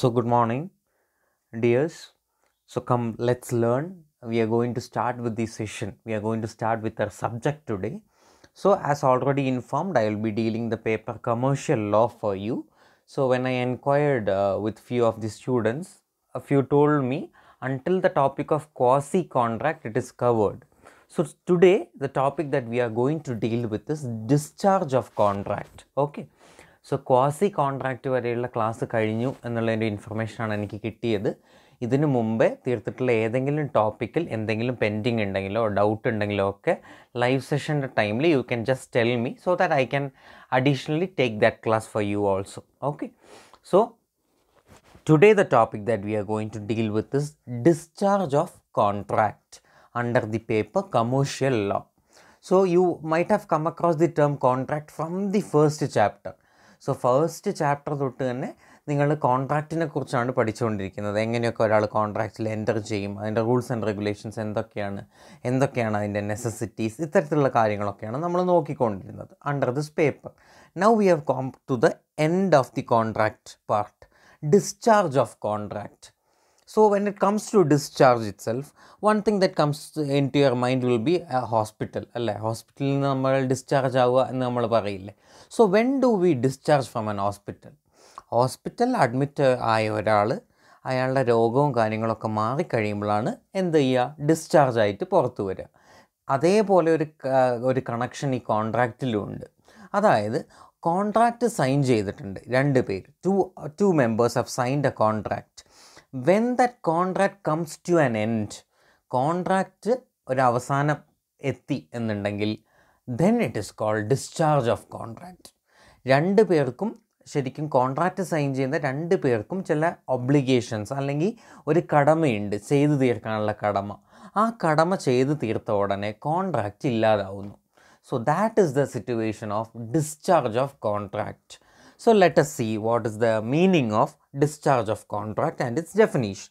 so good morning dears so come let's learn we are going to start with this session we are going to start with our subject today so as already informed i will be dealing the paper commercial law for you so when i inquired uh, with few of the students a few told me until the topic of quasi contract it is covered so today the topic that we are going to deal with is discharge of contract okay so quasi contract വരെയുള്ള class കഴിഞ്ഞു എന്നുള്ളതിൻ്റെ ഇൻഫർമേഷനാണ് എനിക്ക് കിട്ടിയത് ഇതിനു മുമ്പേ തീർത്തിട്ടുള്ള ഏതെങ്കിലും ടോപ്പിക്കിൽ എന്തെങ്കിലും പെൻഡിങ് ഉണ്ടെങ്കിലോ ഡൗട്ട് ഉണ്ടെങ്കിലോ ഒക്കെ ലൈവ് സെഷൻ്റെ ടൈമിൽ you can just tell me so that I can additionally take that class for you also okay so today the topic that we are going to deal with is discharge of contract under the paper commercial law so you might have come across the term contract from the first chapter so first chapter തൊട്ട് തന്നെ നിങ്ങൾ കോൺട്രാക്റ്റിനെ കുറിച്ചാണ് പഠിച്ചുകൊണ്ടിരിക്കുന്നത് എങ്ങനെയൊക്കെ ഒരാൾ കോൺട്രാക്റ്റിൽ enter ചെയ്യും അതിൻ്റെ rules and regulations എന്തൊക്കെയാണ് എന്തൊക്കെയാണ് അതിൻ്റെ നെസസിറ്റീസ് ഇത്തരത്തിലുള്ള കാര്യങ്ങളൊക്കെയാണ് നമ്മൾ നോക്കിക്കൊണ്ടിരുന്നത് under this paper now we have come to the end of the contract part discharge of contract So when it comes to discharge itself, one thing that comes into your mind will be a uh, hospital. അല്ലേ ഹോസ്പിറ്റലിൽ നിന്ന് നമ്മൾ discharge ആവുക എന്ന് നമ്മൾ പറയില്ലേ so when do we discharge from an hospital ഹോസ്പിറ്റലിൽ admit ആയ ഒരാൾ അയാളുടെ രോഗവും കാര്യങ്ങളൊക്കെ മാറിക്കഴിയുമ്പോഴാണ് എന്ത് ചെയ്യുക ഡിസ്ചാർജ് ആയിട്ട് പുറത്തു വരിക അതേപോലെ ഒരു ഒരു കണക്ഷൻ ഈ കോൺട്രാക്റ്റിലും ഉണ്ട് അതായത് കോൺട്രാക്റ്റ് സൈൻ ചെയ്തിട്ടുണ്ട് രണ്ട് പേര് two two members have signed a contract when that contract comes to an end contract ഒരവസാനം എത്തി എന്നുണ്ടെങ്കിൽ then it is called discharge of contract രണ്ട് പേർക്കും ശരിക്കും കോൺട്രാക്റ്റ് സൈൻ ചെയ്യുന്ന രണ്ട് പേർക്കും ചില ഒബ്ലിഗേഷൻസ് അല്ലെങ്കിൽ ഒരു കടമയുണ്ട് ചെയ്തു തീർക്കാനുള്ള കടമ ആ കടമ ചെയ്ത് തീർത്ത ഉടനെ കോൺട്രാക്റ്റ് ഇല്ലാതാവുന്നു so that is the situation of discharge of contract So let us see what is the meaning of discharge of contract and its definition.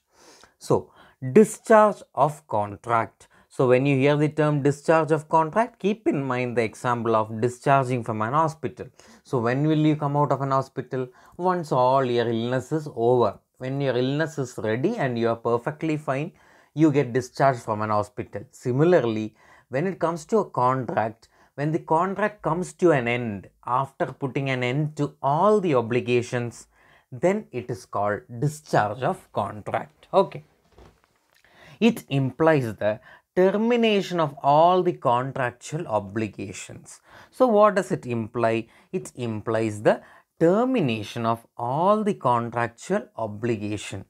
So discharge of contract. So when you hear the term discharge of contract, keep in mind the example of discharging from an hospital. So when will you come out of an hospital? Once all your illness is over. When your illness is ready and you are perfectly fine, you get discharged from an hospital. Similarly, when it comes to a contract, when the contract comes to an end after putting an end to all the obligations then it is called discharge of contract okay it implies the termination of all the contractual obligations so what does it imply it implies the termination of all the contractual obligation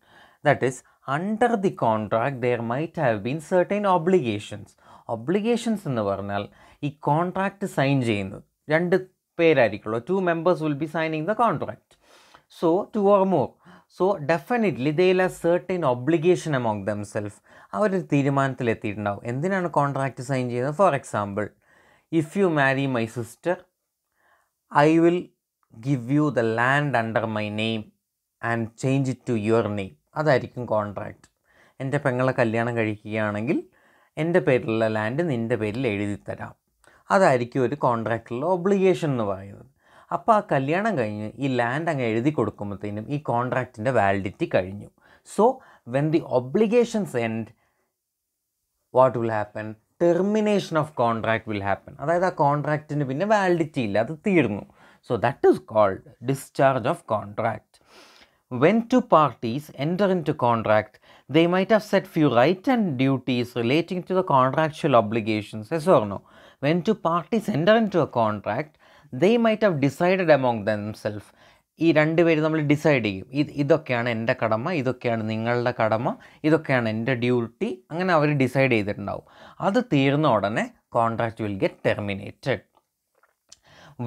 that is under the contract there might have been certain obligations obligations in the vernal. ഈ contract sign ചെയ്യുന്നത് രണ്ട് പേരായിരിക്കുള്ളൂ two members will be signing the contract so two or more so definitely they lay certain obligation among അവർ തീരുമാനത്തിൽ എത്തിയിട്ടുണ്ടാവും എന്തിനാണ് contract sign ചെയ്യുന്നത് for example if you marry my sister I will give you the land under my name and change it to your name അതായിരിക്കും contract എൻ്റെ പെങ്ങളെ കല്യാണം കഴിക്കുകയാണെങ്കിൽ എൻ്റെ പേരിലുള്ള ലാൻഡ് നിൻ്റെ പേരിൽ എഴുതി തരാം അതായിരിക്കും ഒരു കോൺട്രാക്റ്റിലുള്ള ഒബ്ലിഗേഷൻ എന്ന് പറയുന്നത് അപ്പോൾ ആ കല്യാണം കഴിഞ്ഞ് ഈ ലാൻഡ് അങ്ങ് എഴുതി കൊടുക്കുമ്പോഴത്തേനും ഈ കോൺട്രാക്റ്റിൻ്റെ വാലിഡിറ്റി കഴിഞ്ഞു so when the obligations end what will happen termination of contract will happen അതായത് ആ കോൺട്രാക്റ്റിന് പിന്നെ വാലിഡിറ്റി ഇല്ല അത് തീർന്നു so that is called discharge of contract when two parties enter into contract they might have set few right and duties relating to the contractual obligations as or no when when two parties enter into a contract, they might have decided among themselves ഈ രണ്ട് പേര് നമ്മൾ decide ചെയ്യും ഇത് ഇതൊക്കെയാണ് എൻ്റെ കടമ ഇതൊക്കെയാണ് നിങ്ങളുടെ കടമ ഇതൊക്കെയാണ് എൻ്റെ ഡ്യൂട്ടി അങ്ങനെ അവർ ഡിസൈഡ് ചെയ്തിട്ടുണ്ടാവും അത് തീർന്ന ഉടനെ contract will get terminated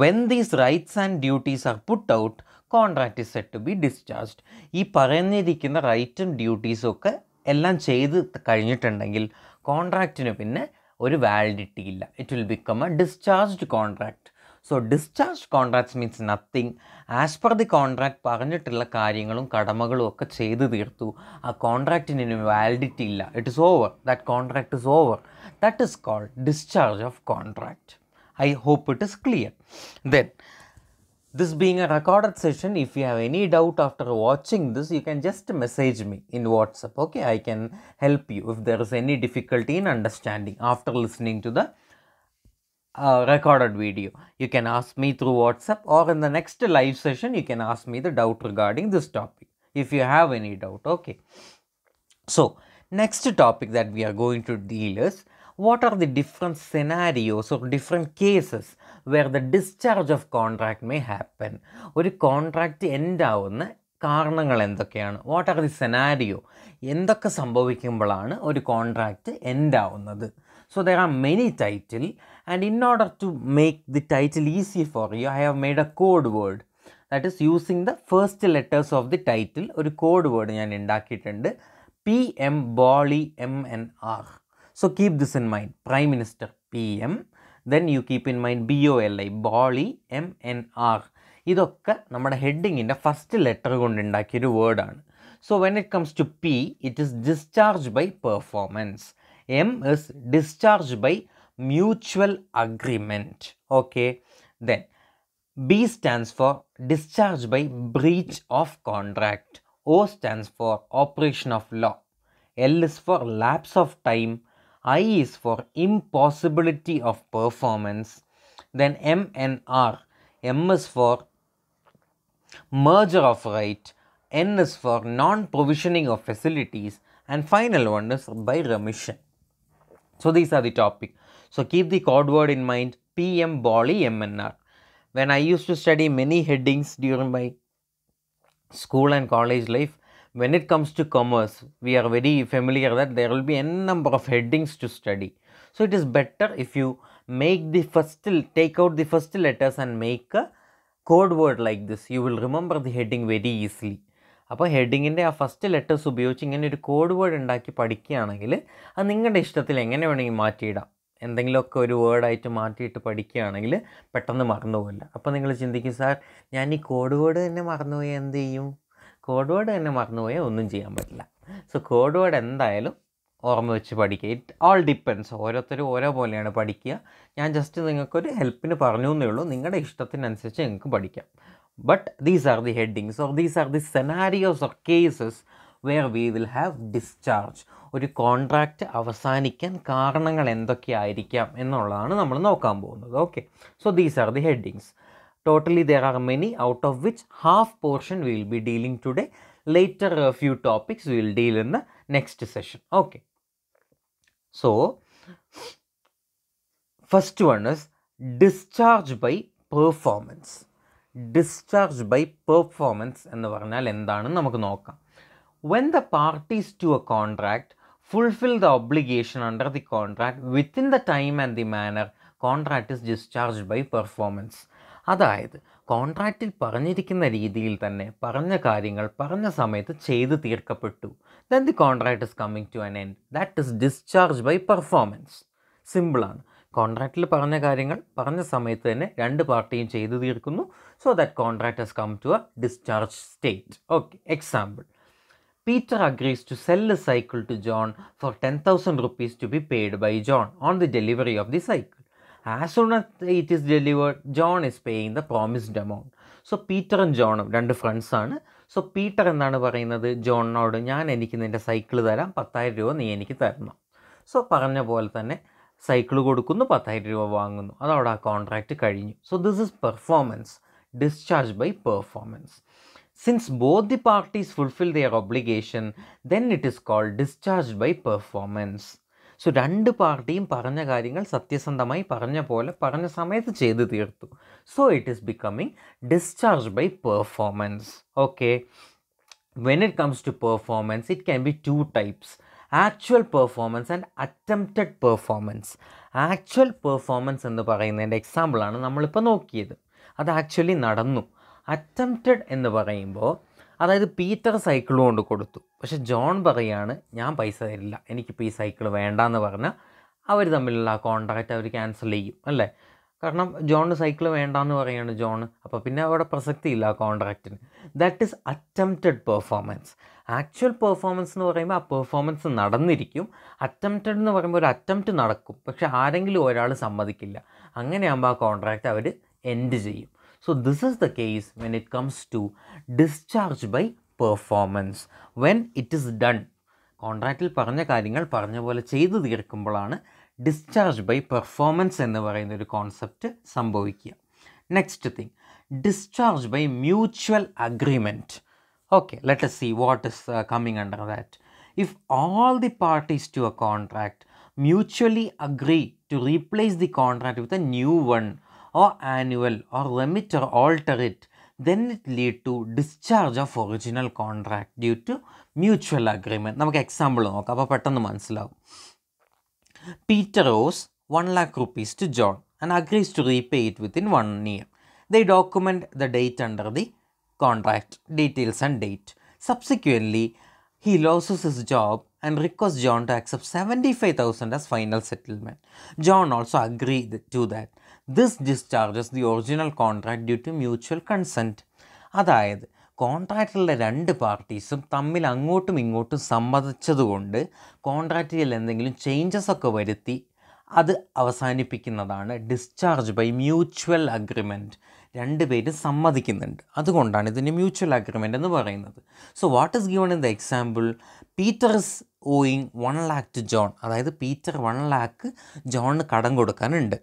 when these rights and duties are put out contract is set to be discharged ഈ പറഞ്ഞിരിക്കുന്ന റൈറ്റും ഡ്യൂട്ടീസും ഒക്കെ എല്ലാം ചെയ്ത് കഴിഞ്ഞിട്ടുണ്ടെങ്കിൽ കോൺട്രാക്റ്റിന് പിന്നെ ഒരു വാലിഡിറ്റി ഇല്ല it will become a discharged contract so discharge contracts means nothing as per the contract പറഞ്ഞിട്ടുള്ള കാര്യങ്ങളും കടമകളും ഒക്കെ ചെയ്ത് തീർത്തു ആ കോൺട്രാക്റ്റിന് വാലിഡിറ്റി ഇല്ല it is over that contract is over that is called discharge of contract I hope it is clear then this being a recorded session if you have any doubt after watching this you can just message me in whatsapp okay i can help you if there is any difficulty in understanding after listening to the uh, recorded video you can ask me through whatsapp or in the next live session you can ask me the doubt regarding this topic if you have any doubt okay so next topic that we are going to deal is what are the different scenarios or different cases where the discharge of contract may happen ഒരു contract end ആവുന്ന കാരണങ്ങൾ എന്തൊക്കെയാണ് what are the scenario എന്തൊക്കെ സംഭവിക്കുമ്പോഴാണ് ഒരു contract end ആവുന്നത് so there are many title and in order to make the title easy for you I have made a code word that is using the first letters of the title ഒരു code word ഞാൻ ഉണ്ടാക്കിയിട്ടുണ്ട് P M boli M N R so keep this in mind prime minister P M then you keep in mind B O L I boli M N R ഇതൊക്കെ നമ്മുടെ ഹെഡിങ്ങിൻ്റെ first letter കൊണ്ട് ഉണ്ടാക്കിയൊരു വേർഡാണ് so when it comes to P it is discharge by performance M is discharge by mutual agreement okay then B stands for discharge by breach of contract O stands for operation of law L is for lapse of time I is for impossibility of performance. Then M and R. M is for merger of right. N is for non-provisioning of facilities. And final one is by remission. So these are the topic. So keep the code word in mind. PM, BOLI, MNR. When I used to study many headings during my school and college life, when it comes to commerce, we are very familiar that there will be n number of headings to study. So it is better if you make the first, take out the first letters and make a code word like this. You will remember the heading very easily. അപ്പോൾ ഹെഡിങ്ങിൻ്റെ ആ first letters ഉപയോഗിച്ച് ഇങ്ങനെ ഒരു code word ഉണ്ടാക്കി പഠിക്കുകയാണെങ്കിൽ അത് നിങ്ങളുടെ ഇഷ്ടത്തിൽ എങ്ങനെ വേണമെങ്കിൽ മാറ്റിയിടാം എന്തെങ്കിലുമൊക്കെ ഒരു വേർഡായിട്ട് മാറ്റിയിട്ട് പഠിക്കുകയാണെങ്കിൽ പെട്ടെന്ന് മറന്നു പോകില്ല അപ്പോൾ നിങ്ങൾ ചിന്തിക്കും സാർ ഞാൻ ഈ കോഡ് വേർഡ് തന്നെ മറന്നുപോയി എന്ത് ചെയ്യും കോഡ് വേർഡ് തന്നെ മറന്നുപോയാൽ ഒന്നും ചെയ്യാൻ പറ്റില്ല സോ കോഡ് വേർഡ് എന്തായാലും ഓർമ്മ വെച്ച് പഠിക്കുക ഇറ്റ് ഓൾ ഡിപ്പെൻസ് ഓരോരുത്തരും ഓരോ പോലെയാണ് പഠിക്കുക ഞാൻ ജസ്റ്റ് നിങ്ങൾക്കൊരു ഹെൽപ്പിന് പറഞ്ഞു എന്നേ ഉള്ളൂ നിങ്ങളുടെ ഇഷ്ടത്തിനനുസരിച്ച് നിങ്ങൾക്ക് പഠിക്കാം but these are the headings or these are the scenarios or cases where we will have discharge ഒരു കോൺട്രാക്റ്റ് അവസാനിക്കാൻ കാരണങ്ങൾ എന്തൊക്കെയായിരിക്കാം എന്നുള്ളതാണ് നമ്മൾ നോക്കാൻ പോകുന്നത് okay so these are the headings Totally there are many out of which half portion we will be dealing today. Later a few topics we will deal in the next session. Okay. So, first one is discharge by performance. Discharge by performance എന്ന് പറഞ്ഞാൽ എന്താണെന്ന് നമുക്ക് നോക്കാം when the parties to a contract fulfill the obligation under the contract within the time and the manner contract is discharged by performance അതായത് കോൺട്രാക്റ്റിൽ പറഞ്ഞിരിക്കുന്ന രീതിയിൽ തന്നെ പറഞ്ഞ കാര്യങ്ങൾ പറഞ്ഞ സമയത്ത് ചെയ്ത് തീർക്കപ്പെട്ടു then the contract is coming to an end that is discharge by performance സിമ്പിളാണ് കോൺട്രാക്റ്റിൽ പറഞ്ഞ കാര്യങ്ങൾ പറഞ്ഞ സമയത്ത് തന്നെ രണ്ട് പാർട്ടിയും ചെയ്തു തീർക്കുന്നു so that contract is come to a discharge state okay example Peter agrees to sell a cycle to John for ten thousand rupees to be paid by John on the delivery of the cycle as soon as it is delivered John is paying the promised amount so പീറ്ററും ജോണും രണ്ട് ഫ്രണ്ട്സാണ് so Peter എന്നാണ് പറയുന്നത് ജോണിനോട് ഞാൻ എനിക്ക് നിൻ്റെ cycle തരാം പത്തായിരം രൂപ നീ എനിക്ക് തരണം സോ പറഞ്ഞ പോലെ തന്നെ സൈക്കിൾ കൊടുക്കുന്നു പത്തായിരം രൂപ വാങ്ങുന്നു അതവിടെ ആ കോൺട്രാക്റ്റ് കഴിഞ്ഞു so this is performance discharge by performance since both the parties fulfil their obligation then it is called discharge by performance so രണ്ട് പാർട്ടിയും പറഞ്ഞ കാര്യങ്ങൾ സത്യസന്ധമായി പറഞ്ഞ പോലെ പറഞ്ഞ സമയത്ത് ചെയ്ത് തീർത്തു so it is becoming discharge by performance okay when it comes to performance it can be two types actual performance and attempted performance actual performance എന്ന് പറയുന്നതിൻ്റെ എക്സാമ്പിളാണ് നമ്മളിപ്പോൾ നോക്കിയത് അത് ആക്ച്വലി നടന്നു അറ്റംപ്റ്റഡ് എന്ന് പറയുമ്പോൾ അതായത് പീറ്റർ സൈക്കിൾ കൊണ്ട് കൊടുത്തു പക്ഷെ ജോൺ പറയാണ് ഞാൻ പൈസ തരില്ല എനിക്കിപ്പോൾ ഈ സൈക്കിൾ വേണ്ടെന്ന് പറഞ്ഞാൽ അവർ തമ്മിലുള്ള ആ കോൺട്രാക്റ്റ് അവർ ക്യാൻസൽ ചെയ്യും അല്ലേ കാരണം ജോണിന് സൈക്കിൾ എന്ന് പറയാണ് ജോൺ അപ്പോൾ പിന്നെ അവിടെ പ്രസക്തിയില്ല ആ കോൺട്രാക്റ്റിന് that is attempted performance actual performance എന്ന് പറയുമ്പോൾ ആ പെർഫോമൻസ് നടന്നിരിക്കും അറ്റംപ്റ്റഡ് എന്ന് പറയുമ്പോൾ ഒരു അറ്റംപ്റ്റ് നടക്കും പക്ഷെ ആരെങ്കിലും ഒരാൾ സമ്മതിക്കില്ല അങ്ങനെയാകുമ്പോൾ ആ കോൺട്രാക്റ്റ് അവർ എൻഡ് ചെയ്യും So this is the case when it comes to discharge by performance. When it is done, contractil paranya karyangal paranya pole cheythu theerkumbolana discharge by performance ennu parayunna oru concept sambhavikkya. Next thing, discharge by mutual agreement. Okay, let us see what is uh, coming under that. If all the parties to a contract mutually agree to replace the contract with a new one, or annual or remitter alter it, then it lead to discharge of original contract due to mutual agreement. Now, example, months Peter owes 1 lakh rupees to John and agrees to repay it within one year. They document the date under the contract, details and date. Subsequently, he loses his job and requests John to accept 75,000 as final settlement. John also agreed to that. This discharges the original contract due to mutual consent അതായത് കോൺട്രാക്റ്റിലെ രണ്ട് പാർട്ടീസും തമ്മിൽ അങ്ങോട്ടും ഇങ്ങോട്ടും സമ്മതിച്ചതുകൊണ്ട് കോൺട്രാക്റ്റിൽ എന്തെങ്കിലും changes ഒക്കെ വരുത്തി അത് അവസാനിപ്പിക്കുന്നതാണ് ഡിസ്ചാർജ് ബൈ മ്യൂച്വൽ അഗ്രിമെൻറ്റ് രണ്ട് പേര് സമ്മതിക്കുന്നുണ്ട് അതുകൊണ്ടാണ് ഇതിന് മ്യൂച്വൽ അഗ്രിമെൻ്റ് എന്ന് പറയുന്നത് so what is given in the example Peter is owing one lakh to John അതായത് പീറ്റർ വൺ ലാക്ക് ജോണിന് കടം കൊടുക്കാനുണ്ട്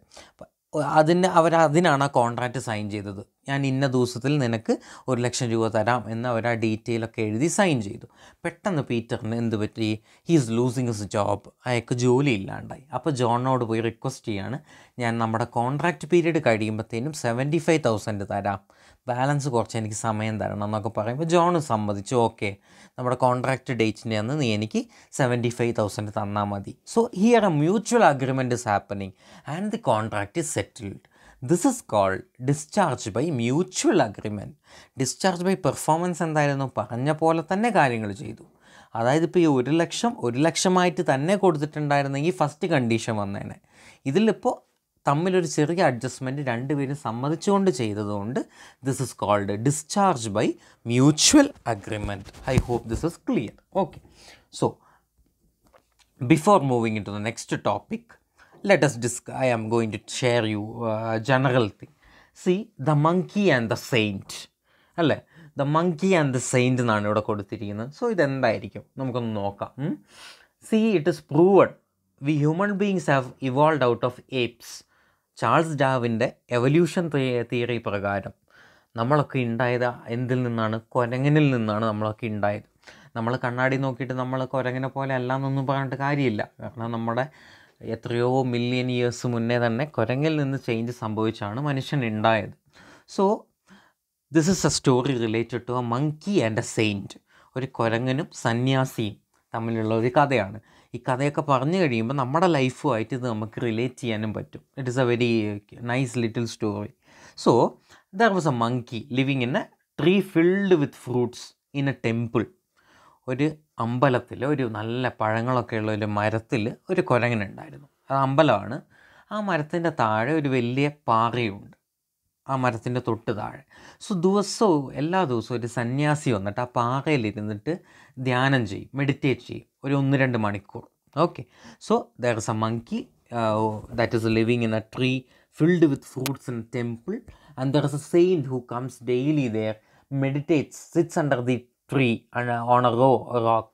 അതിന് അവർ അതിനാണ് ആ കോൺട്രാക്റ്റ് സൈൻ ചെയ്തത് ഞാൻ ഇന്ന ദിവസത്തിൽ നിനക്ക് ഒരു ലക്ഷം രൂപ തരാം എന്ന് അവർ ആ ഡീറ്റെയിലൊക്കെ എഴുതി സൈൻ ചെയ്തു പെട്ടെന്ന് പീറ്ററിന് എന്ത് പറ്റി he is losing his job അയാൾക്ക് ജോലി ഇല്ലാണ്ടായി അപ്പോൾ ജോണിനോട് പോയി റിക്വസ്റ്റ് ചെയ്യാണ് ഞാൻ നമ്മുടെ കോൺട്രാക്റ്റ് പീരീഡ് കഴിയുമ്പോഴത്തേനും സെവൻറ്റി ഫൈവ് തൗസൻഡ് തരാം ബാലൻസ് കുറച്ച് എനിക്ക് സമയം തരണം എന്നൊക്കെ പറയുമ്പോൾ ജോണ് സമ്മതിച്ചു ഓക്കെ നമ്മുടെ കോൺട്രാക്റ്റ് ഡേറ്റിൻ്റെ അന്ന് നീ എനിക്ക് സെവൻറ്റി ഫൈവ് തൗസൻഡ് തന്നാൽ മതി so here a mutual agreement is happening and the contract is settled this is called discharge by mutual agreement discharge by performance എന്തായിരുന്നു പറഞ്ഞ പോലെ തന്നെ കാര്യങ്ങൾ ചെയ്തു അതായത് ഇപ്പോൾ ഈ ഒരു ലക്ഷം ഒരു ലക്ഷമായിട്ട് തന്നെ കൊടുത്തിട്ടുണ്ടായിരുന്നെങ്കിൽ ഫസ്റ്റ് കണ്ടീഷൻ വന്നേനെ ഇതിലിപ്പോൾ തമ്മിലൊരു ചെറിയ അഡ്ജസ്റ്റ്മെൻറ്റ് രണ്ടുപേരും സമ്മതിച്ചുകൊണ്ട് ചെയ്തതുകൊണ്ട് this is called discharge by mutual agreement I hope this is clear okay so before moving into the next topic let's disc I am going to share you general thing see the monkey and the saint അല്ലേ the monkey and the saint എന്നാണ് ഇവിടെ കൊടുത്തിരിക്കുന്നത് so ഇതെന്തായിരിക്കും നമുക്കൊന്ന് നോക്കാം see it is proved we human beings have evolve out of apes Charles ഡാവിൻ്റെ evolution theory പ്രകാരം നമ്മളൊക്കെ ഉണ്ടായത് എന്തിൽ നിന്നാണ് കൊരങ്ങനിൽ നിന്നാണ് നമ്മളൊക്കെ ഉണ്ടായത് നമ്മൾ കണ്ണാടി നോക്കിയിട്ട് നമ്മൾ കുരങ്ങനെ പോലെ അല്ല എന്നൊന്നും പറഞ്ഞിട്ട് കാര്യമില്ല കാരണം നമ്മുടെ എത്രയോ മില്യൺ ഇയേഴ്സ് മുന്നേ തന്നെ കൊരങ്ങിൽ നിന്ന് ചേഞ്ച് സംഭവിച്ചാണ് മനുഷ്യൻ ഉണ്ടായത് so this is a story related to a monkey and a saint ഒരു കുരങ്ങനും സന്യാസിയും തമ്മിലുള്ള ഒരു കഥയാണ് ഈ കഥയൊക്കെ പറഞ്ഞു കഴിയുമ്പോൾ നമ്മുടെ ലൈഫുമായിട്ട് ഇത് നമുക്ക് റിലേറ്റ് ചെയ്യാനും പറ്റും it is a very nice little story so there was a monkey living in a tree filled with fruits in a temple ഒരു അമ്പലത്തിൽ ഒരു നല്ല പഴങ്ങളൊക്കെ ഉള്ള ഒരു മരത്തിൽ ഒരു കുരങ്ങനുണ്ടായിരുന്നു അത് അമ്പലമാണ് ആ മരത്തിൻ്റെ താഴെ ഒരു വലിയ പാറയുണ്ട് ആ മരത്തിൻ്റെ തൊട്ട് താഴെ സോ ദിവസവും എല്ലാ ദിവസവും ഒരു സന്യാസി വന്നിട്ട് ആ പാറയിലിരുന്നിട്ട് ധ്യാനം ചെയ്യും മെഡിറ്റേറ്റ് ചെയ്യും ഒരു ഒന്ന് രണ്ട് മണിക്കൂർ okay so there is a monkey that is living in a tree filled with fruits in a temple and there is a saint who comes daily there meditates sits under the tree and on a rock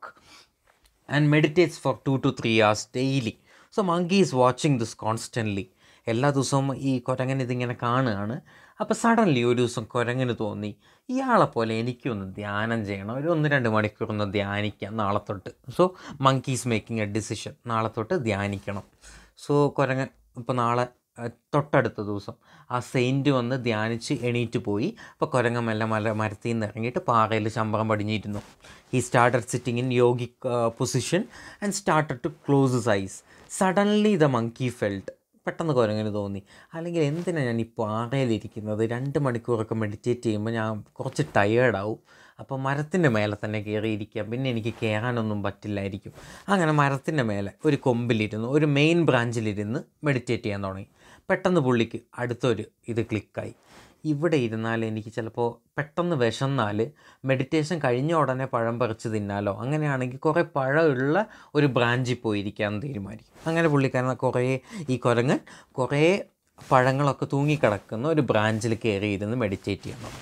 and meditates for 2 to 3 hours daily so monkey is watching this constantly എല്ലാ ദിവസവും ഈ കൊരങ്ങൻ ഇതിങ്ങനെ കാണുകയാണ് അപ്പോൾ suddenly ഒരു ദിവസം കുരങ്ങിന് തോന്നി ഇയാളെ പോലെ എനിക്കൊന്ന് ധ്യാനം ചെയ്യണം ഒരു ഒന്ന് രണ്ട് മണിക്കൂർ ധ്യാനിക്കാം നാളെ തൊട്ട് so monkeys making a decision നാളെ തൊട്ട് ധ്യാനിക്കണം സോ കുരങ്ങൻ ഇപ്പോൾ നാളെ തൊട്ടടുത്ത ദിവസം ആ സെയിൻറ്റ് വന്ന് ധ്യാനിച്ച് എണീറ്റ് പോയി അപ്പോൾ കുരങ്ങൻ മെല്ലെ മല മരത്തിൽ നിന്ന് ഇറങ്ങിയിട്ട് പാറയിൽ ശമ്പളം പടിഞ്ഞിരുന്നു he started sitting in yogic position and started to close eyes suddenly the monkey felt പെട്ടെന്ന് കുരങ്ങനെ തോന്നി അല്ലെങ്കിൽ എന്തിനാണ് ഞാൻ ഈ പാറയിലിരിക്കുന്നത് രണ്ട് മണിക്കൂറൊക്കെ മെഡിറ്റേറ്റ് ചെയ്യുമ്പോൾ ഞാൻ കുറച്ച് ടയേർഡാവും അപ്പോൾ മരത്തിൻ്റെ മേലെ തന്നെ കയറിയിരിക്കാം പിന്നെ എനിക്ക് കയറാനൊന്നും പറ്റില്ലായിരിക്കും അങ്ങനെ മരത്തിൻ്റെ മേലെ ഒരു കൊമ്പിലിരുന്ന് ഒരു മെയിൻ ബ്രാഞ്ചിലിരുന്ന് മെഡിറ്റേറ്റ് ചെയ്യാൻ തുടങ്ങി പെട്ടെന്ന് പുള്ളിക്ക് അടുത്തൊരു ഇത് ക്ലിക്കായി ഇവിടെ ഇരുന്നാൽ എനിക്ക് ചിലപ്പോൾ പെട്ടെന്ന് വിശന്നാൽ മെഡിറ്റേഷൻ കഴിഞ്ഞ ഉടനെ പഴം പറിച്ച് തിന്നാലോ അങ്ങനെയാണെങ്കിൽ കുറേ പഴമുള്ള ഒരു ബ്രാഞ്ചിൽ പോയിരിക്കാൻ തീരുമാനിക്കും അങ്ങനെ പുള്ളിക്കാരൻ കുറേ ഈ കുരങ്ങൻ കുറേ പഴങ്ങളൊക്കെ തൂങ്ങിക്കിടക്കുന്ന ഒരു ബ്രാഞ്ചിൽ കയറി ഇരുന്ന് മെഡിറ്റേറ്റ് ചെയ്യണം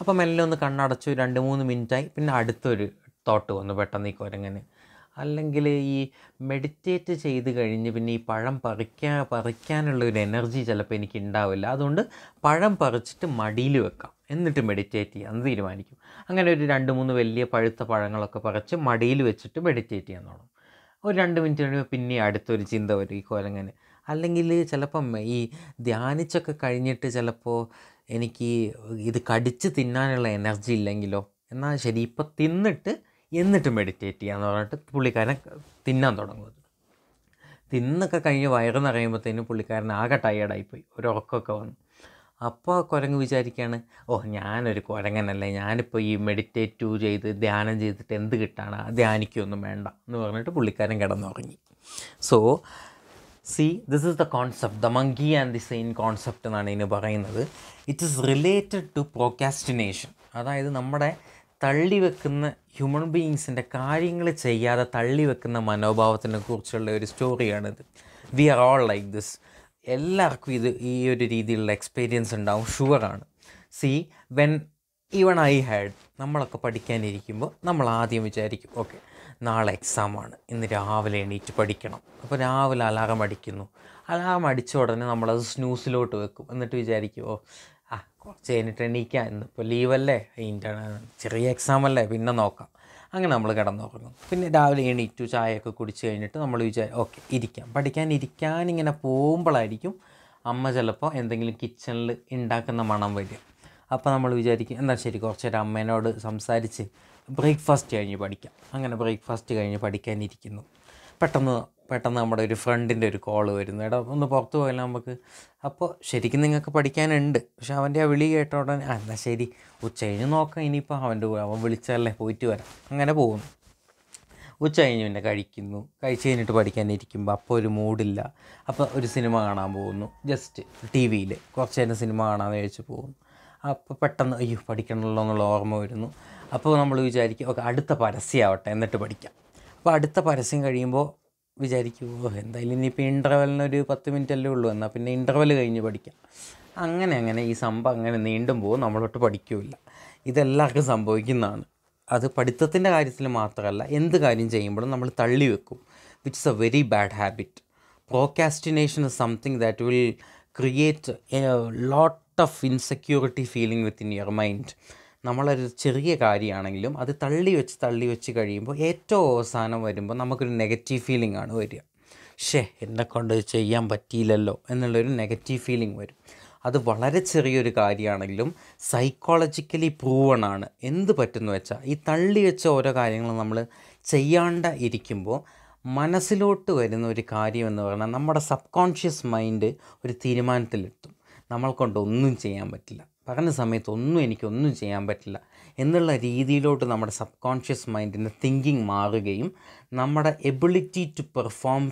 അപ്പോൾ മെല്ലെ ഒന്ന് കണ്ണടച്ചു രണ്ട് മൂന്ന് മിനിറ്റായി പിന്നെ അടുത്തൊരു തോട്ട് വന്നു പെട്ടെന്ന് ഈ കുരങ്ങനെ അല്ലെങ്കിൽ ഈ മെഡിറ്റേറ്റ് ചെയ്ത് കഴിഞ്ഞ് പിന്നെ ഈ പഴം പറിക്കാൻ പറിക്കാനുള്ള ഒരു എനർജി ചിലപ്പോൾ എനിക്ക് ഉണ്ടാവില്ല അതുകൊണ്ട് പഴം പറിച്ചിട്ട് മടിയിൽ വെക്കാം എന്നിട്ട് മെഡിറ്റേറ്റ് ചെയ്യാമെന്ന് തീരുമാനിക്കും അങ്ങനെ ഒരു രണ്ട് മൂന്ന് വലിയ പഴുത്ത പഴങ്ങളൊക്കെ പറിച്ച് മടിയിൽ വെച്ചിട്ട് മെഡിറ്റേറ്റ് ചെയ്യാൻ തുടങ്ങും ഒരു രണ്ട് മിനിറ്റ് കഴിയുമ്പോൾ പിന്നെ അടുത്തൊരു ചിന്ത വരും ഈ കോലങ്ങന് അല്ലെങ്കിൽ ചിലപ്പം ഈ ധ്യാനിച്ചൊക്കെ കഴിഞ്ഞിട്ട് ചിലപ്പോൾ എനിക്ക് ഇത് കടിച്ച് തിന്നാനുള്ള എനർജി ഇല്ലെങ്കിലോ എന്നാൽ ശരി ഇപ്പം തിന്നിട്ട് എന്നിട്ട് മെഡിറ്റേറ്റ് ചെയ്യാന്ന് പറഞ്ഞിട്ട് പുള്ളിക്കാരൻ തിന്നാൻ തുടങ്ങും തിന്നൊക്കെ കഴിഞ്ഞ് വയറ് നിറയുമ്പോഴത്തേനും പുള്ളിക്കാരൻ ആകെ ടയേർഡായിപ്പോയി ഒരു ഉറക്കമൊക്കെ വന്നു അപ്പോൾ കുരങ്ങ് വിചാരിക്കുകയാണ് ഓ ഞാനൊരു കുരങ്ങനല്ലേ ഞാനിപ്പോൾ ഈ മെഡിറ്റേറ്റ് ചെയ്ത് ധ്യാനം ചെയ്തിട്ട് എന്ത് കിട്ടാണ് ധ്യാനിക്കൊന്നും വേണ്ട എന്ന് പറഞ്ഞിട്ട് പുള്ളിക്കാരൻ കിടന്നുറങ്ങി so see this is the concept the monkey and the saint concept എന്നാണ് ഇതിന് പറയുന്നത് it is related to procrastination അതായത് നമ്മുടെ തള്ളി വെക്കുന്ന ഹ്യൂമൻ ബീയിങ്സിൻ്റെ കാര്യങ്ങൾ ചെയ്യാതെ തള്ളി വെക്കുന്ന മനോഭാവത്തിനെ കുറിച്ചുള്ള ഒരു സ്റ്റോറിയാണിത് we are all like this എല്ലാവർക്കും ഇത് ഈ ഒരു രീതിയിലുള്ള എക്സ്പീരിയൻസ് ഉണ്ടാവും ഷുവറാണ് see when even I had നമ്മളൊക്കെ പഠിക്കാനിരിക്കുമ്പോൾ നമ്മൾ ആദ്യം വിചാരിക്കും ഓക്കെ നാളെ എക്സാമാണ് ഇന്ന് രാവിലെ എണീറ്റ് പഠിക്കണം അപ്പോൾ രാവിലെ അലാറം അടിക്കുന്നു അലാറം അടിച്ച ഉടനെ നമ്മളത് സ്നൂസിലോട്ട് വെക്കും എന്നിട്ട് വിചാരിക്കുമോ ഓ oh, കുറച്ച് കഴിഞ്ഞിട്ട് എണീക്കാം ഇന്ന് ഇപ്പോൾ ലീവല്ലേ അതിൻ്റാണ് ചെറിയ എക്സാം അല്ലേ പിന്നെ നോക്കാം അങ്ങനെ നമ്മൾ കിടന്നുറങ്ങും പിന്നെ രാവിലെ എണീറ്റു ചായയൊക്കെ കുടിച്ച് കഴിഞ്ഞിട്ട് നമ്മൾ വിചാരിക്കും ഓക്കെ ഇരിക്കാം പഠിക്കാൻ ഇരിക്കാൻ ഇങ്ങനെ പോകുമ്പോഴായിരിക്കും അമ്മ ചിലപ്പോൾ എന്തെങ്കിലും കിച്ചണിൽ ഉണ്ടാക്കുന്ന മണം വരിക അപ്പോൾ നമ്മൾ വിചാരിക്കും എന്നാൽ ശരി കുറച്ച് നേരം അമ്മേനോട് സംസാരിച്ച് ബ്രേക്ക്ഫാസ്റ്റ് കഴിഞ്ഞ് പഠിക്കാം അങ്ങനെ ബ്രേക്ക്ഫാസ്റ്റ് കഴിഞ്ഞ് പഠിക്കാനിരിക്കുന്നു പെട്ടെന്ന് പെട്ടെന്ന് നമ്മുടെ ഒരു ഫ്രണ്ടിൻ്റെ ഒരു കോൾ വരുന്നു എടാ ഒന്ന് പുറത്ത് പോയാലും നമുക്ക് അപ്പോൾ ശരിക്കും നിങ്ങൾക്ക് പഠിക്കാനുണ്ട് പക്ഷെ അവൻ്റെ ആ വിളി കേട്ട ഉടനെ ആ എന്നാൽ ശരി ഉച്ച കഴിഞ്ഞ് നോക്കാം ഇനിയിപ്പോൾ അവൻ്റെ കൂടെ അവൻ വിളിച്ചല്ലേ പോയിട്ട് വരാം അങ്ങനെ പോകുന്നു ഉച്ച കഴിഞ്ഞ് പിന്നെ കഴിക്കുന്നു കഴിച്ച് കഴിഞ്ഞിട്ട് പഠിക്കാനിരിക്കുമ്പോൾ അപ്പോൾ ഒരു മൂഡില്ല അപ്പോൾ ഒരു സിനിമ കാണാൻ പോകുന്നു ജസ്റ്റ് ടി വിയിൽ കുറച്ച് നേരം സിനിമ കാണാമെന്ന് കഴിച്ച് പോകുന്നു അപ്പോൾ പെട്ടെന്ന് അയ്യോ പഠിക്കണമല്ലോ എന്നുള്ള ഓർമ്മ വരുന്നു അപ്പോൾ നമ്മൾ വിചാരിക്കും ഓക്കെ അടുത്ത പരസ്യമാവട്ടെ എന്നിട്ട് പഠിക്കാം അപ്പോൾ അടുത്ത പരസ്യം കഴിയുമ്പോൾ വിചാരിക്കുമോ എന്തായാലും ഇനിയിപ്പോൾ ഇൻ്റർവെല്ലിനൊരു പത്ത് മിനിറ്റ് അല്ലേ ഉള്ളൂ എന്നാൽ പിന്നെ ഇൻ്റർവെൽ കഴിഞ്ഞ് പഠിക്കാം അങ്ങനെ അങ്ങനെ ഈ സംഭവം അങ്ങനെ നീണ്ടും പോകും നമ്മളൊട്ട് പഠിക്കില്ല ഇതെല്ലാവർക്കും സംഭവിക്കുന്നതാണ് അത് പഠിത്തത്തിൻ്റെ കാര്യത്തിൽ മാത്രമല്ല എന്ത് കാര്യം ചെയ്യുമ്പോഴും നമ്മൾ തള്ളി വെക്കും which is a very bad habit procrastination is something that will create a lot of insecurity feeling within your mind നമ്മളൊരു ചെറിയ കാര്യമാണെങ്കിലും അത് തള്ളി വെച്ച് തള്ളി വെച്ച് കഴിയുമ്പോൾ ഏറ്റവും അവസാനം വരുമ്പോൾ നമുക്കൊരു നെഗറ്റീവ് ഫീലിംഗ് ആണ് വരിക ഷേ എന്നെ കൊണ്ട് ചെയ്യാൻ പറ്റിയില്ലല്ലോ എന്നുള്ളൊരു നെഗറ്റീവ് ഫീലിംഗ് വരും അത് വളരെ ചെറിയൊരു കാര്യമാണെങ്കിലും സൈക്കോളജിക്കലി പ്രൂവൺ ആണ് എന്ത് പറ്റുന്നു വെച്ചാൽ ഈ തള്ളി വെച്ച ഓരോ കാര്യങ്ങളും നമ്മൾ ചെയ്യാണ്ട ഇരിക്കുമ്പോൾ മനസ്സിലോട്ട് വരുന്ന ഒരു കാര്യം എന്ന് പറഞ്ഞാൽ നമ്മുടെ സബ് കോൺഷ്യസ് മൈൻഡ് ഒരു തീരുമാനത്തിലെത്തും നമ്മൾ കൊണ്ടൊന്നും ഒന്നും ചെയ്യാൻ പറ്റില്ല പറഞ്ഞ സമയത്തൊന്നും എനിക്കൊന്നും ചെയ്യാൻ പറ്റില്ല എന്നുള്ള രീതിയിലോട്ട് നമ്മുടെ സബ് കോൺഷ്യസ് മൈൻഡിൻ്റെ തിങ്കിങ് മാറുകയും നമ്മുടെ ability to perform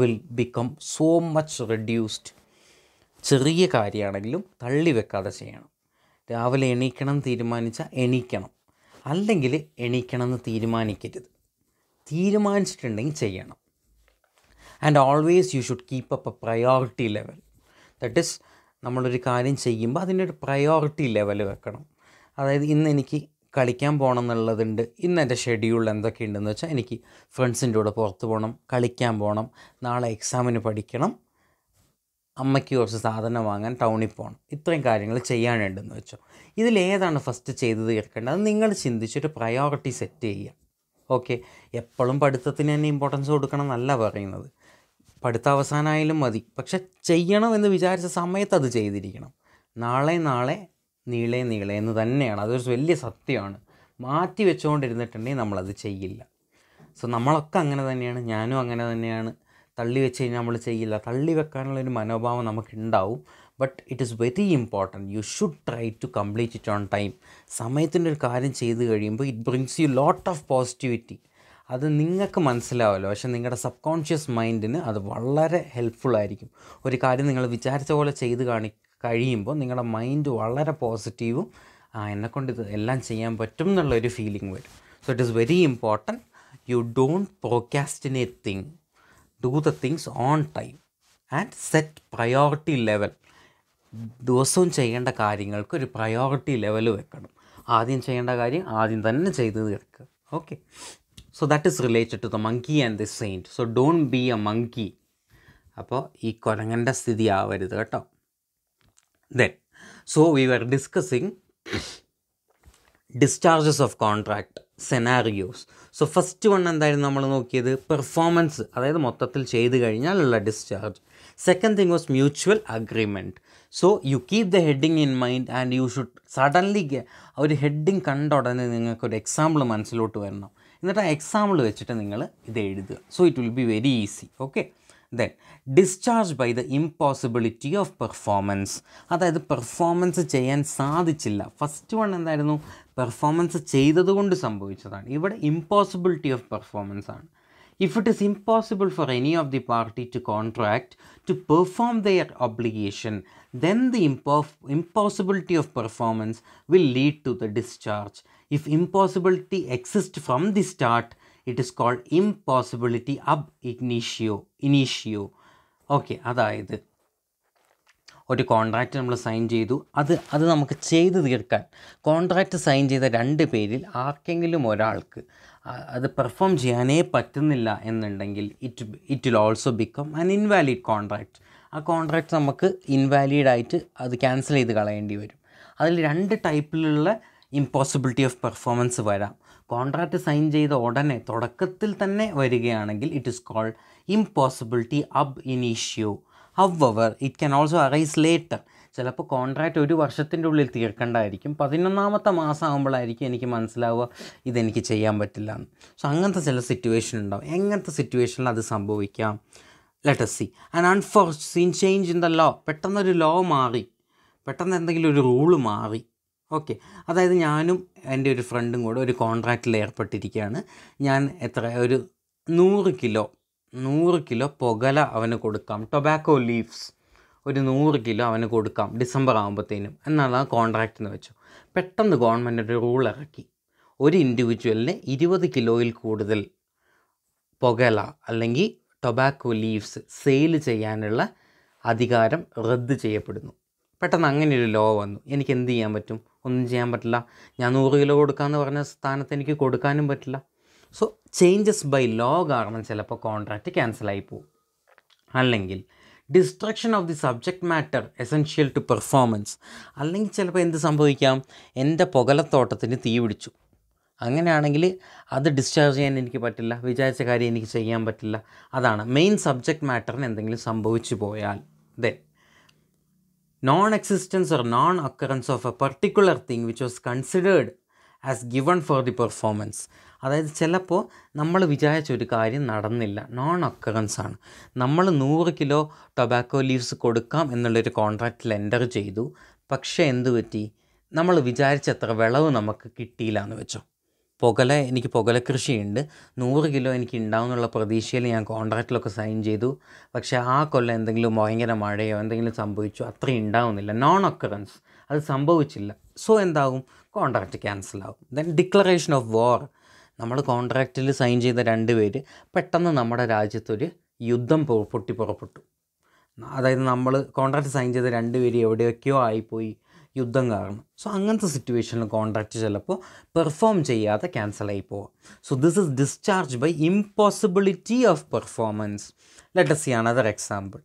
will become so much reduced ചെറിയ കാര്യമാണെങ്കിലും തള്ളി വെക്കാതെ ചെയ്യണം രാവിലെ എണീക്കണം തീരുമാനിച്ചാൽ എണീക്കണം അല്ലെങ്കിൽ എണീക്കണം എന്ന് തീരുമാനിക്കരുത് തീരുമാനിച്ചിട്ടുണ്ടെങ്കിൽ ചെയ്യണം and always you should keep up a priority level that is നമ്മളൊരു കാര്യം ചെയ്യുമ്പോൾ ഒരു പ്രയോറിറ്റി ലെവൽ വെക്കണം അതായത് ഇന്ന് എനിക്ക് കളിക്കാൻ പോകണം എന്നുള്ളതുണ്ട് ഇന്ന് എൻ്റെ ഷെഡ്യൂളിൽ എന്തൊക്കെ വെച്ചാൽ എനിക്ക് ഫ്രണ്ട്സിൻ്റെ കൂടെ പുറത്ത് പോകണം കളിക്കാൻ പോകണം നാളെ എക്സാമിന് പഠിക്കണം അമ്മയ്ക്ക് കുറച്ച് സാധനം വാങ്ങാൻ ടൗണിൽ പോകണം ഇത്രയും കാര്യങ്ങൾ ചെയ്യാനുണ്ടെന്ന് വെച്ചോ ഇതിലേതാണ് ഫസ്റ്റ് ചെയ്ത് തീർക്കേണ്ടത് അത് നിങ്ങൾ ചിന്തിച്ചൊരു പ്രയോറിറ്റി സെറ്റ് ചെയ്യുക ഓക്കെ എപ്പോഴും പഠിത്തത്തിന് തന്നെ ഇമ്പോർട്ടൻസ് കൊടുക്കണം എന്നല്ല പറയുന്നത് പഠിത്തവസാനമായാലും മതി പക്ഷെ ചെയ്യണമെന്ന് വിചാരിച്ച സമയത്ത് അത് ചെയ്തിരിക്കണം നാളെ നാളെ നീളെ നീളെ എന്ന് തന്നെയാണ് അതൊരു വലിയ സത്യമാണ് മാറ്റി വെച്ചുകൊണ്ടിരുന്നിട്ടുണ്ടെങ്കിൽ നമ്മളത് ചെയ്യില്ല സോ നമ്മളൊക്കെ അങ്ങനെ തന്നെയാണ് ഞാനും അങ്ങനെ തന്നെയാണ് തള്ളി വെച്ച് കഴിഞ്ഞാൽ നമ്മൾ ചെയ്യില്ല തള്ളി വെക്കാനുള്ള ഒരു മനോഭാവം നമുക്കുണ്ടാവും but it is very important you should try to complete it on time സമയത്തിൻ്റെ ഒരു കാര്യം ചെയ്ത് കഴിയുമ്പോൾ it brings you lot of positivity അത് നിങ്ങൾക്ക് മനസ്സിലാവല്ലോ പക്ഷെ നിങ്ങളുടെ സബ് കോൺഷ്യസ് മൈൻഡിന് അത് വളരെ ഹെൽപ്ഫുൾ ആയിരിക്കും ഒരു കാര്യം നിങ്ങൾ വിചാരിച്ച പോലെ ചെയ്ത് കാണി കഴിയുമ്പോൾ നിങ്ങളുടെ മൈൻഡ് വളരെ പോസിറ്റീവും ആ എന്നെക്കൊണ്ട് ഇത് എല്ലാം ചെയ്യാൻ പറ്റും എന്നുള്ളൊരു ഫീലിംഗ് വരും so it is very important you don't procrastinate thing do the things on time and set priority level ദിവസവും ചെയ്യേണ്ട കാര്യങ്ങൾക്ക് ഒരു പ്രയോറിറ്റി ലെവൽ വെക്കണം ആദ്യം ചെയ്യേണ്ട കാര്യം ആദ്യം തന്നെ ചെയ്ത് തീർക്കുക okay so that is related to the monkey and the saint so don't be a monkey അപ്പോൾ ഈ കുരങ്ങൻ്റെ സ്ഥിതി ആവരുത് കേട്ടോ then so we are discussing discharges of contract scenarios so first one എന്തായിരുന്നു നമ്മൾ നോക്കിയത് പെർഫോമൻസ് അതായത് മൊത്തത്തിൽ ചെയ്ത് കഴിഞ്ഞാലുള്ള discharge second thing was mutual agreement so you keep the heading in mind and you should suddenly ഒരു ഹെഡിങ് കണ്ട ഉടനെ നിങ്ങൾക്കൊരു എക്സാമ്പിൾ മനസ്സിലോട്ട് വരണം എന്നിട്ട് ആ എക്സാമ്പിൾ വെച്ചിട്ട് നിങ്ങൾ ഇത് എഴുതുക so it will be very easy okay then discharge by the impossibility of performance അതായത് പെർഫോമൻസ് ചെയ്യാൻ സാധിച്ചില്ല ഫസ്റ്റ് വൺ എന്തായിരുന്നു പെർഫോമൻസ് ചെയ്തതുകൊണ്ട് സംഭവിച്ചതാണ് ഇവിടെ ഇംപോസിബിലിറ്റി ഓഫ് പെർഫോമൻസ് ആണ് if it is impossible for any of the party to contract to perform their obligation, then the impo impossibility of performance will lead to the discharge. If impossibility exists from the start, it is called impossibility ab initio initio okay അതായത് ഒരു contract നമ്മൾ sign ചെയ്തു അത് അത് നമുക്ക് ചെയ്ത് തീർക്കാൻ contract sign ചെയ്ത രണ്ട് പേരിൽ ആർക്കെങ്കിലും ഒരാൾക്ക് അത് പെർഫോം ചെയ്യാനേ പറ്റുന്നില്ല എന്നുണ്ടെങ്കിൽ it it will also become an invalid contract ആ കോൺട്രാക്റ്റ് നമുക്ക് ഇൻവാലിഡ് ആയിട്ട് അത് ക്യാൻസൽ ചെയ്ത് കളയേണ്ടി വരും അതിൽ രണ്ട് ടൈപ്പിലുള്ള ഇമ്പോസിബിലിറ്റി ഓഫ് പെർഫോമൻസ് വരാം കോൺട്രാക്റ്റ് സൈൻ ചെയ്ത ഉടനെ തുടക്കത്തിൽ തന്നെ വരികയാണെങ്കിൽ it is called impossibility ab initio however it can also arise later ചിലപ്പോൾ കോൺട്രാക്റ്റ് ഒരു വർഷത്തിൻ്റെ ഉള്ളിൽ തീർക്കേണ്ടതായിരിക്കും പതിനൊന്നാമത്തെ മാസം ആകുമ്പോഴായിരിക്കും എനിക്ക് മനസ്സിലാവുക ഇതെനിക്ക് ചെയ്യാൻ പറ്റില്ല എന്ന് സോ അങ്ങനത്തെ ചില സിറ്റുവേഷൻ ഉണ്ടാവും എങ്ങനത്തെ സിറ്റുവേഷനിൽ അത് സംഭവിക്കാം let's see and seen change in the law പെട്ടെന്നൊരു ലോ മാറി പെട്ടെന്ന് എന്തെങ്കിലും ഒരു റൂള് മാറി ഓക്കെ അതായത് ഞാനും എൻ്റെ ഒരു ഫ്രണ്ടും കൂടെ ഒരു കോൺട്രാക്റ്റിൽ ഏർപ്പെട്ടിരിക്കുകയാണ് ഞാൻ എത്ര ഒരു നൂറ് കിലോ നൂറ് കിലോ പുകല അവന് കൊടുക്കാം ടൊബാക്കോ ലീവ്സ് ഒരു നൂറ് കിലോ അവന് കൊടുക്കാം ഡിസംബർ ആകുമ്പോഴത്തേനും എന്നാണ് ആ കോൺട്രാക്റ്റ് എന്ന് വെച്ചു പെട്ടെന്ന് ഗവൺമെൻറ് ഒരു റൂൾ ഇറക്കി ഒരു ഇൻഡിവിജ്വലിന് ഇരുപത് കിലോയിൽ കൂടുതൽ പുകല അല്ലെങ്കിൽ ടൊബാക്കോ ലീവ്സ് സെയിൽ ചെയ്യാനുള്ള അധികാരം റദ്ദ് ചെയ്യപ്പെടുന്നു പെട്ടെന്ന് അങ്ങനെ ഒരു ലോ വന്നു എനിക്ക് എന്ത് ചെയ്യാൻ പറ്റും ഒന്നും ചെയ്യാൻ പറ്റില്ല ഞാൻ നൂറ് കിലോ കൊടുക്കാമെന്ന് പറഞ്ഞ സ്ഥാനത്ത് എനിക്ക് കൊടുക്കാനും പറ്റില്ല സോ ചേഞ്ചസ് ബൈ ലോ കാരണം ചിലപ്പോൾ കോൺട്രാക്റ്റ് ക്യാൻസലായി പോകും അല്ലെങ്കിൽ destruction of the subject matter essential to performance അല്ലെങ്കിൽ ചിലപ്പോൾ എന്ത് സംഭവിക്കാം എൻ്റെ പുകലത്തോട്ടത്തിന് തീ പിടിച്ചു അങ്ങനെയാണെങ്കിൽ അത് ഡിസ്ചാർജ് ചെയ്യാൻ എനിക്ക് പറ്റില്ല വിചാരിച്ച കാര്യം എനിക്ക് ചെയ്യാൻ പറ്റില്ല അതാണ് മെയിൻ സബ്ജക്റ്റ് മാറ്ററിന് എന്തെങ്കിലും സംഭവിച്ചു പോയാൽ then non existence or non occurrence of a particular thing which was considered as given for the performance അതായത് ചിലപ്പോൾ നമ്മൾ വിചാരിച്ച ഒരു കാര്യം നടന്നില്ല നോൺ അക്കറൻസ് ആണ് നമ്മൾ നൂറ് കിലോ ടൊബാക്കോ ലീവ്സ് കൊടുക്കാം എന്നുള്ളൊരു കോൺട്രാക്റ്റിൽ എൻ്റർ ചെയ്തു പക്ഷേ എന്തു പറ്റി നമ്മൾ വിചാരിച്ചത്ര വിളവ് നമുക്ക് കിട്ടിയില്ല എന്ന് വെച്ചോ പുകല എനിക്ക് പുകല കൃഷിയുണ്ട് നൂറ് കിലോ എനിക്ക് ഉണ്ടാവുമെന്നുള്ള പ്രതീക്ഷയിൽ ഞാൻ കോൺട്രാക്റ്റിലൊക്കെ സൈൻ ചെയ്തു പക്ഷേ ആ കൊല്ലം എന്തെങ്കിലും ഭയങ്കര മഴയോ എന്തെങ്കിലും സംഭവിച്ചോ അത്രയും ഉണ്ടാവുന്നില്ല നോൺ ഒക്കറൻസ് അത് സംഭവിച്ചില്ല സോ എന്താവും കോൺട്രാക്റ്റ് ക്യാൻസലാവും ദെൻ ഡിക്ലറേഷൻ ഓഫ് വാർ നമ്മൾ കോൺട്രാക്റ്റിൽ സൈൻ ചെയ്ത രണ്ട് പേര് പെട്ടെന്ന് നമ്മുടെ രാജ്യത്തൊരു യുദ്ധം പൊട്ടി പുറപ്പെട്ടു അതായത് നമ്മൾ കോൺട്രാക്റ്റ് സൈൻ ചെയ്ത രണ്ട് പേര് എവിടെയൊക്കെയോ ആയിപ്പോയി യുദ്ധം കാരണം സോ അങ്ങനത്തെ സിറ്റുവേഷനിൽ കോൺട്രാക്റ്റ് ചിലപ്പോൾ പെർഫോം ചെയ്യാതെ ക്യാൻസലായി പോകും so this is discharge by impossibility of performance let see another example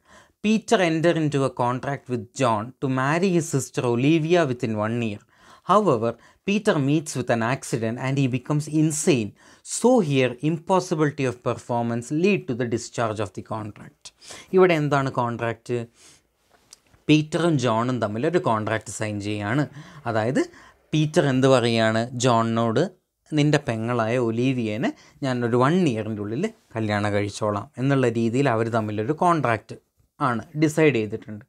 Peter enter into a contract with John to marry his sister Olivia within one year However, Peter meets with an accident and he becomes insane. So here, impossibility of performance lead to the discharge of the contract. ഇവിടെ എന്താണ് contract പീറ്ററും ജോണും തമ്മിൽ ഒരു contract sign ചെയ്യുകയാണ് അതായത് Peter എന്ത് പറയുകയാണ് ജോണിനോട് നിൻ്റെ പെങ്ങളായ ഒലീവിയനെ ഞാനൊരു വൺ ഇയറിൻ്റെ ഉള്ളിൽ കല്യാണം കഴിച്ചോളാം എന്നുള്ള രീതിയിൽ അവർ തമ്മിലൊരു കോൺട്രാക്റ്റ് ആണ് ഡിസൈഡ് ചെയ്തിട്ടുണ്ട്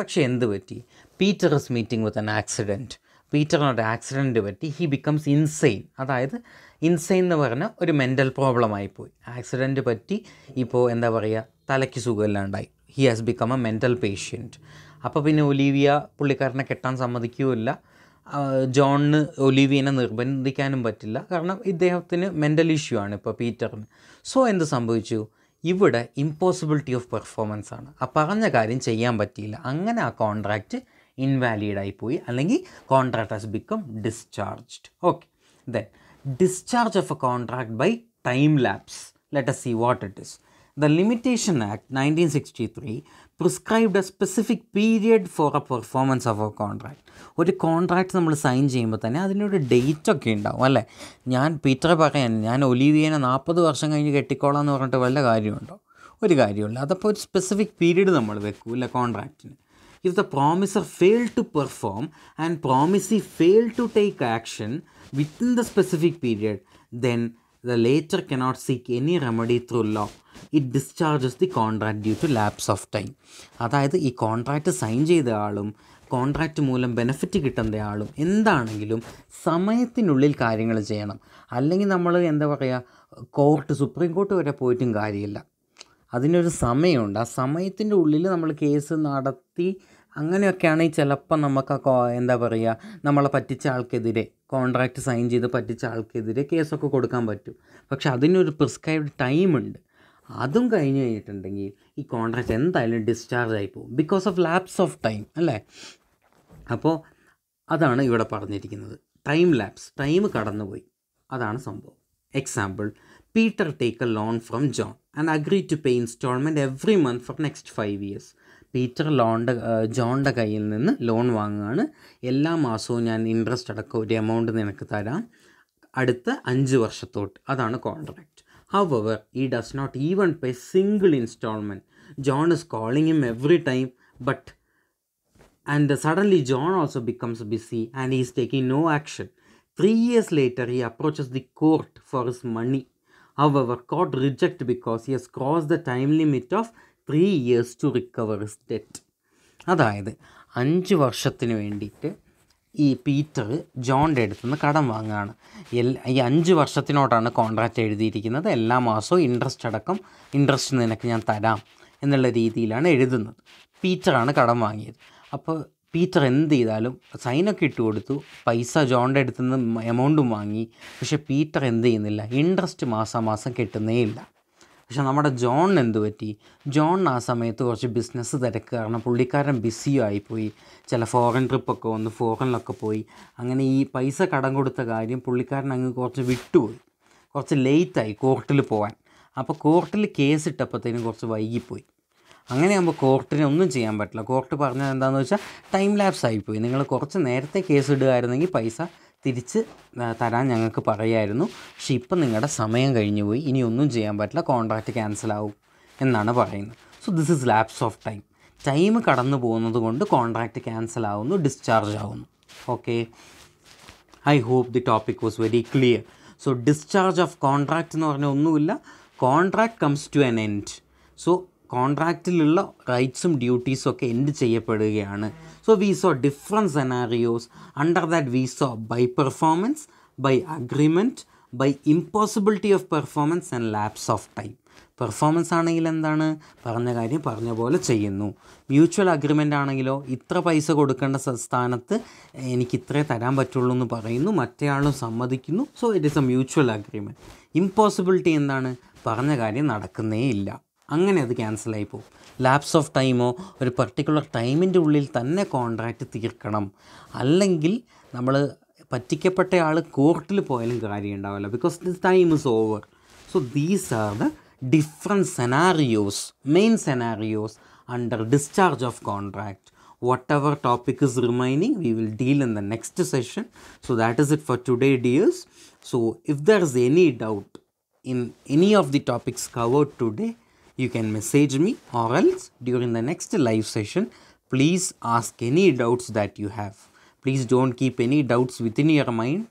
പക്ഷേ എന്ത് പറ്റി Peter is meeting with an accident പീറ്ററിനൊരു ആക്സിഡൻറ്റ് പറ്റി ഹി ബിക്കംസ് ഇൻസെയിൻ അതായത് ഇൻസെയിൻ എന്ന് പറഞ്ഞാൽ ഒരു മെൻ്റൽ പ്രോബ്ലം പോയി ആക്സിഡൻറ്റ് പറ്റി ഇപ്പോൾ എന്താ പറയുക തലയ്ക്ക് സുഖമില്ലാണ്ടായി he has become a mental patient അപ്പോൾ പിന്നെ ഒലീവിയ പുള്ളിക്കാരനെ കെട്ടാൻ സമ്മതിക്കുകയില്ല ജോണിന് ഒലീവിയനെ നിർബന്ധിക്കാനും പറ്റില്ല കാരണം ഇദ്ദേഹത്തിന് മെൻ്റൽ ഇഷ്യൂ ആണ് ഇപ്പോൾ പീറ്ററിന് സോ എന്ത് സംഭവിച്ചു ഇവിടെ ഇമ്പോസിബിലിറ്റി ഓഫ് പെർഫോമൻസ് ആണ് ആ പറഞ്ഞ കാര്യം ചെയ്യാൻ പറ്റിയില്ല അങ്ങനെ ആ കോൺട്രാക്റ്റ് ഇൻവാലിഡായി പോയി അല്ലെങ്കിൽ contract has become discharged okay then a contract by time lapse let's see what it is the limitation act nineteen sixty 1963 prescribed a specific period for a performance of a contract ഒരു contract നമ്മൾ sign ചെയ്യുമ്പോൾ തന്നെ അതിനൊരു date ഒക്കെ ഉണ്ടാവും അല്ലേ ഞാൻ പീറ്ററെ പറയാൻ ഞാൻ ഒലിവിയനെ നാൽപ്പത് വർഷം കഴിഞ്ഞ് കെട്ടിക്കോളാം എന്ന് പറഞ്ഞിട്ട് വല്ല കാര്യമുണ്ടോ ഒരു കാര്യമില്ല അതപ്പോൾ ഒരു സ്പെസിഫിക് പീരീഡ് നമ്മൾ വെക്കും അല്ലേ കോൺട്രാക്റ്റിന് if the promisor fail to perform and promisee fail to take action within the specific period then the latter cannot seek any remedy through law it discharges the contract due to lapse of time അതായത് ഈ contract sign ചെയ്ത ആളും contract മൂലം benefit കിട്ടുന്ന ആളും എന്താണെങ്കിലും സമയത്തിനുള്ളിൽ കാര്യങ്ങൾ ചെയ്യണം അല്ലെങ്കിൽ നമ്മൾ എന്താ പറയുക കോർട്ട് സുപ്രീം കോർട്ട് വരെ പോയിട്ടും കാര്യമില്ല അതിനൊരു സമയമുണ്ട് ആ സമയത്തിൻ്റെ ഉള്ളിൽ നമ്മൾ കേസ് നടത്തി അങ്ങനെയൊക്കെയാണ് ചിലപ്പോൾ നമുക്ക് എന്താ പറയുക നമ്മളെ പറ്റിച്ച ആൾക്കെതിരെ കോൺട്രാക്റ്റ് സൈൻ ചെയ്ത് പറ്റിച്ച ആൾക്കെതിരെ കേസൊക്കെ കൊടുക്കാൻ പറ്റും പക്ഷെ അതിനൊരു പ്രിസ്ക്രൈബ്ഡ് ടൈമുണ്ട് അതും കഴിഞ്ഞ് കഴിഞ്ഞിട്ടുണ്ടെങ്കിൽ ഈ കോൺട്രാക്റ്റ് എന്തായാലും ഡിസ്ചാർജ് ആയി പോകും because of lapse of time അല്ലേ അപ്പോൾ അതാണ് ഇവിടെ പറഞ്ഞിരിക്കുന്നത് ടൈം ലാപ്സ് ടൈം കടന്നുപോയി അതാണ് സംഭവം example Peter take a loan from John and agree to pay instalment every month for next five years Peter ലോണിൻ്റെ ജോണിൻ്റെ കയ്യിൽ നിന്ന് ലോൺ വാങ്ങുകയാണ് എല്ലാ മാസവും ഞാൻ ഇൻട്രസ്റ്റ് അടക്കം ഒരു എമൗണ്ട് നിനക്ക് തരാം അടുത്ത അഞ്ച് വർഷത്തോട്ട് അതാണ് contract however he does not even pay single instalment John is calling him every time but and suddenly John also becomes busy and is taking no action three years later he approaches the court for his money അവർ court reject because he has cross the time limit of three years to recover his debt അതായത് അഞ്ച് വർഷത്തിന് വേണ്ടിയിട്ട് ഈ Peter ജോണിൻ്റെ അടുത്ത് നിന്ന് കടം വാങ്ങുകയാണ് എല്ലാ ഈ അഞ്ച് വർഷത്തിനോട്ടാണ് കോൺട്രാക്റ്റ് എഴുതിയിരിക്കുന്നത് എല്ലാ മാസവും ഇൻട്രസ്റ്റ് അടക്കം ഇൻട്രസ്റ്റ് നിനക്ക് ഞാൻ തരാം എന്നുള്ള രീതിയിലാണ് എഴുതുന്നത് പീറ്ററാണ് കടം വാങ്ങിയത് അപ്പോൾ പീറ്റർ എന്ത് ചെയ്താലും സൈനൊക്കെ ഇട്ട് കൊടുത്തു പൈസ ജോണിൻ്റെ അടുത്ത് നിന്ന് എമൗണ്ടും വാങ്ങി പക്ഷേ പീറ്റർ എന്ത് ചെയ്യുന്നില്ല ഇൻട്രസ്റ്റ് മാസാമാസം കിട്ടുന്നേ ഇല്ല പക്ഷെ നമ്മുടെ ജോണിന് എന്ത് പറ്റി ജോണിന് ആ സമയത്ത് കുറച്ച് ബിസിനസ് തിരക്ക് കാരണം പുള്ളിക്കാരൻ ബിസിയും ആയിപ്പോയി ചില ഫോറിൻ ട്രിപ്പൊക്കെ വന്ന് ഫോറിനിലൊക്കെ പോയി അങ്ങനെ ഈ പൈസ കടം കൊടുത്ത കാര്യം പുള്ളിക്കാരൻ അങ്ങ് കുറച്ച് വിട്ടുപോയി കുറച്ച് ലേറ്റായി കോർട്ടിൽ പോകാൻ അപ്പോൾ കോർട്ടിൽ കേസ് ഇട്ടപ്പോഴത്തേനും കുറച്ച് വൈകിപ്പോയി അങ്ങനെയാകുമ്പോൾ കോർട്ടിനെ ഒന്നും ചെയ്യാൻ പറ്റില്ല കോർട്ട് പറഞ്ഞത് എന്താണെന്ന് വെച്ചാൽ ടൈം ലാപ്സ് ആയിപ്പോയി നിങ്ങൾ കുറച്ച് നേരത്തെ കേസ് ഇടുകയായിരുന്നെങ്കിൽ പൈസ തിരിച്ച് തരാൻ ഞങ്ങൾക്ക് പറയായിരുന്നു പക്ഷേ ഇപ്പം നിങ്ങളുടെ സമയം കഴിഞ്ഞു പോയി ഇനി ഒന്നും ചെയ്യാൻ പറ്റില്ല കോൺട്രാക്റ്റ് ക്യാൻസൽ ആവും എന്നാണ് പറയുന്നത് so this is lapse of time time കടന്നു പോകുന്നത് കൊണ്ട് കോൺട്രാക്റ്റ് ക്യാൻസൽ ആവുന്നു ഡിസ്ചാർജ് ആവുന്നു okay I hope the topic was very clear so discharge of contract എന്ന് പറഞ്ഞാൽ ഒന്നുമില്ല contract comes to an end so കോൺട്രാക്റ്റിലുള്ള റൈറ്റ്സും ഡ്യൂട്ടീസും ഒക്കെ എൻഡ് ചെയ്യപ്പെടുകയാണ് so we saw different scenarios under that we saw by performance by agreement by impossibility of performance and lapse of time performance ആണെങ്കിൽ എന്താണ് പറഞ്ഞ കാര്യം പറഞ്ഞ പോലെ ചെയ്യുന്നു മ്യൂച്വൽ അഗ്രിമെൻ്റ് ആണെങ്കിലോ ഇത്ര പൈസ കൊടുക്കേണ്ട സ്ഥാനത്ത് എനിക്ക് ഇത്രേ തരാൻ പറ്റുള്ളൂ എന്ന് പറയുന്നു മറ്റേയാളും സമ്മതിക്കുന്നു so it is a mutual agreement impossibility എന്താണ് പറഞ്ഞ കാര്യം നടക്കുന്നേ ഇല്ല അങ്ങനെ അത് ക്യാൻസലായി പോകും ലാപ്സ് ഓഫ് ടൈമോ ഒരു പർട്ടിക്കുലർ ടൈമിൻ്റെ ഉള്ളിൽ തന്നെ കോൺട്രാക്റ്റ് തീർക്കണം അല്ലെങ്കിൽ നമ്മൾ പറ്റിക്കപ്പെട്ട ആൾ കോർട്ടിൽ പോയാലും കാര്യം ഉണ്ടാവില്ല because this time is over so these are the different scenarios main scenarios under discharge of contract ever topic is remaining we will deal in the next session so that is it for today dears so if there is any doubt in any of the topics covered today you can message me or else during the next live session, please ask any doubts that you have. Please don't keep any doubts within your mind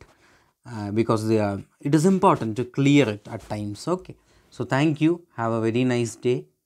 uh, because they are, it is important to clear it at times. Okay. So thank you. Have a very nice day.